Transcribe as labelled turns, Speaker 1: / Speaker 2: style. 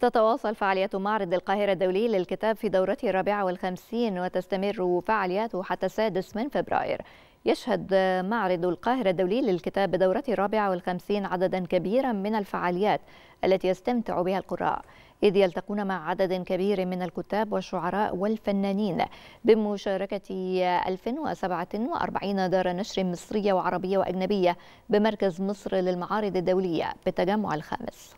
Speaker 1: تتواصل فعاليات معرض القاهرة الدولي للكتاب في دورته الرابعة والخمسين وتستمر فعالياته حتى السادس من فبراير يشهد معرض القاهرة الدولي للكتاب بدورته الرابعة والخمسين عددا كبيرا من الفعاليات التي يستمتع بها القراء إذ يلتقون مع عدد كبير من الكتاب والشعراء والفنانين بمشاركة 1047 دار نشر مصرية وعربية وأجنبية بمركز مصر للمعارض الدولية بالتجمع الخامس